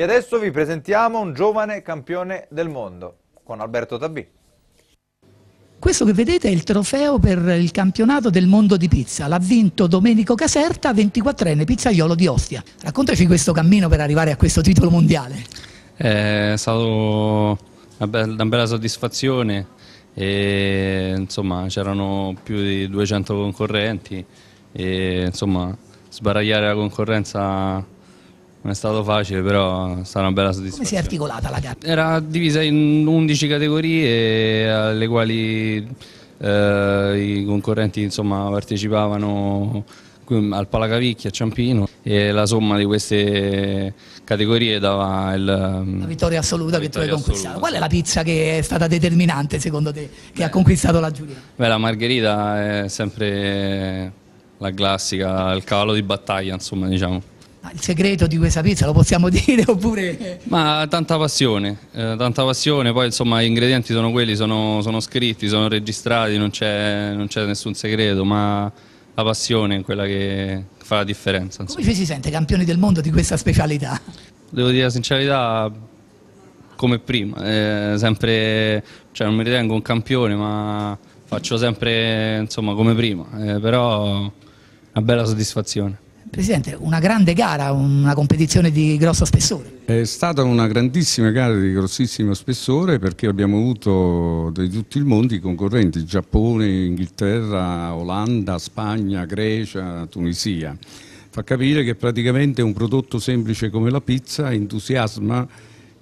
E adesso vi presentiamo un giovane campione del mondo con Alberto Tabì. Questo che vedete è il trofeo per il campionato del mondo di pizza. L'ha vinto Domenico Caserta, 24enne pizzaiolo di Ostia. Raccontaci questo cammino per arrivare a questo titolo mondiale. Eh, è stata una bella soddisfazione. E, insomma, c'erano più di 200 concorrenti e insomma, sbaragliare la concorrenza non è stato facile, però è stata una bella soddisfazione. Come si è articolata la gara? Era divisa in 11 categorie eh, alle quali eh, i concorrenti insomma, partecipavano al Palacavicchi, a Ciampino e la somma di queste categorie dava il, la vittoria assoluta la vittoria che tu hai conquistato. Qual è la pizza che è stata determinante secondo te, che beh, ha conquistato la giuria? Beh, la margherita è sempre la classica, il cavallo di battaglia insomma diciamo il segreto di questa pizza lo possiamo dire oppure... Ma tanta passione, eh, tanta passione, poi insomma gli ingredienti sono quelli, sono, sono scritti, sono registrati, non c'è, nessun segreto, ma la passione è quella che fa la differenza. Insomma. Come ci si sente campioni del mondo di questa specialità? Devo dire la sincerità, come prima, eh, sempre, cioè non mi ritengo un campione ma faccio sempre insomma come prima, eh, però una bella soddisfazione. Presidente, una grande gara, una competizione di grosso spessore. È stata una grandissima gara di grossissimo spessore perché abbiamo avuto di tutti il mondo i concorrenti, Giappone, Inghilterra, Olanda, Spagna, Grecia, Tunisia. Fa capire che praticamente un prodotto semplice come la pizza entusiasma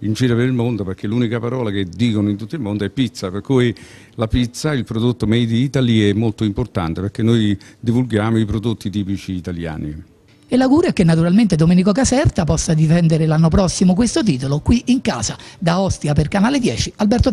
in giro per il mondo perché l'unica parola che dicono in tutto il mondo è pizza, per cui la pizza, il prodotto made in Italy è molto importante perché noi divulghiamo i prodotti tipici italiani. E l'augurio è che naturalmente Domenico Caserta possa difendere l'anno prossimo questo titolo qui in casa da Ostia per Canale 10 Alberto